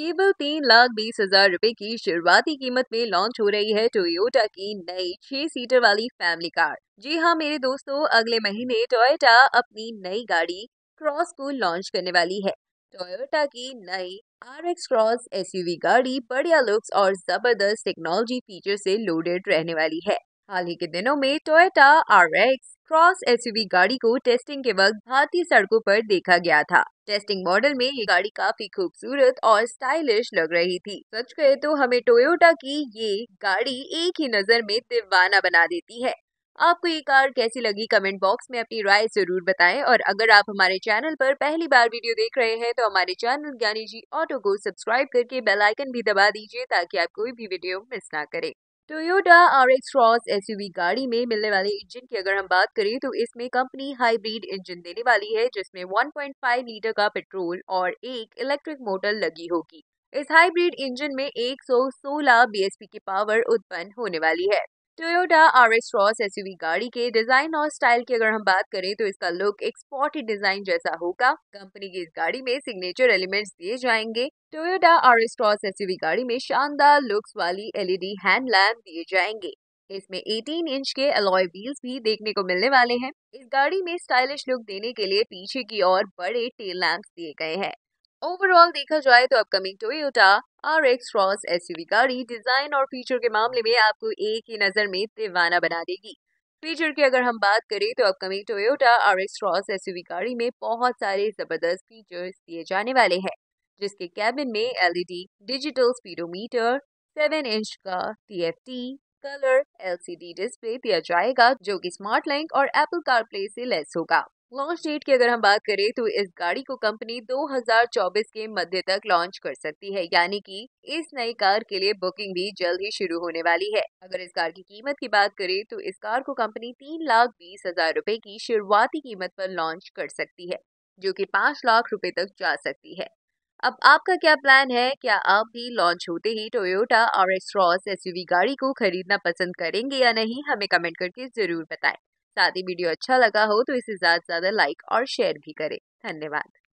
केवल तीन लाख बीस हजार रूपए की शुरुआती कीमत में लॉन्च हो रही है टोयोटा की नई छह सीटर वाली फैमिली कार जी हाँ मेरे दोस्तों अगले महीने टोयोटा अपनी नई गाड़ी क्रॉस को लॉन्च करने वाली है टोयोटा की नई आर एक्स क्रॉस एस गाड़ी बढ़िया लुक्स और जबरदस्त टेक्नोलॉजी फीचर से लोडेड रहने वाली है हाल ही के दिनों में Toyota R X Cross SUV गाड़ी को टेस्टिंग के वक्त भारतीय सड़कों पर देखा गया था टेस्टिंग मॉडल में ये गाड़ी काफी खूबसूरत और स्टाइलिश लग रही थी सच कहे तो हमें टोयोटा की ये गाड़ी एक ही नजर में दीवाना बना देती है आपको ये कार कैसी लगी कमेंट बॉक्स में अपनी राय जरूर बताएं और अगर आप हमारे चैनल पर पहली बार वीडियो देख रहे हैं तो हमारे चैनल ज्ञानी जी ऑटो को सब्सक्राइब करके बेल आइकन भी दबा दीजिए ताकि आप कोई भी वीडियो मिस ना करें Toyota R X Cross SUV गाड़ी में मिलने वाले इंजन की अगर हम बात करें तो इसमें कंपनी हाइब्रिड इंजन देने वाली है जिसमें 1.5 लीटर का पेट्रोल और एक इलेक्ट्रिक मोटर लगी होगी इस हाइब्रिड इंजन में 116 बीएसपी की पावर उत्पन्न होने वाली है Toyota R S Cross S गाड़ी के डिजाइन और स्टाइल की अगर हम बात करें तो इसका लुक एक स्पॉटी डिजाइन जैसा होगा कंपनी की इस गाड़ी में सिग्नेचर एलिमेंट्स दिए जाएंगे Toyota R S Cross S गाड़ी में शानदार लुक्स वाली एलईडी हैंड लैम्प दिए जाएंगे इसमें 18 इंच के अलॉय व्हील्स भी देखने को मिलने वाले हैं इस गाड़ी में स्टाइलिश लुक देने के लिए पीछे की और बड़े टेल लैम्प दिए गए हैं ओवरऑल देखा जाए तो upcoming Toyota R X Cross S गाड़ी डिजाइन और फीचर के मामले में आपको एक ही नजर में दीवाना बना देगी फीचर की अगर हम बात करें तो upcoming Toyota R X Cross S गाड़ी में बहुत सारे जबरदस्त फीचर्स दिए जाने वाले हैं जिसके कैबिन में LED digital speedometer seven inch का टी कलर एलसीडी डिस्प्ले दिया जाएगा जो कि स्मार्ट लिंक और एप्पल प्ले से लेस होगा लॉन्च डेट की अगर हम बात करें तो इस गाड़ी को कंपनी 2024 के मध्य तक लॉन्च कर सकती है यानी कि इस नई कार के लिए बुकिंग भी जल्द ही शुरू होने वाली है अगर इस कार की कीमत की बात करें तो इस कार को कंपनी तीन लाख बीस हजार रूपए की शुरुआती कीमत पर लॉन्च कर सकती है जो कि पाँच लाख रुपए तक जा सकती है अब आपका क्या प्लान है क्या आप भी लॉन्च होते ही टोयोटा और एक्सट्रॉस एसयूवी गाड़ी को खरीदना पसंद करेंगे या नहीं हमें कमेंट करके जरूर बताएं साथ ही वीडियो अच्छा लगा हो तो इसे ज़्यादा से ज़्यादा लाइक और शेयर भी करें धन्यवाद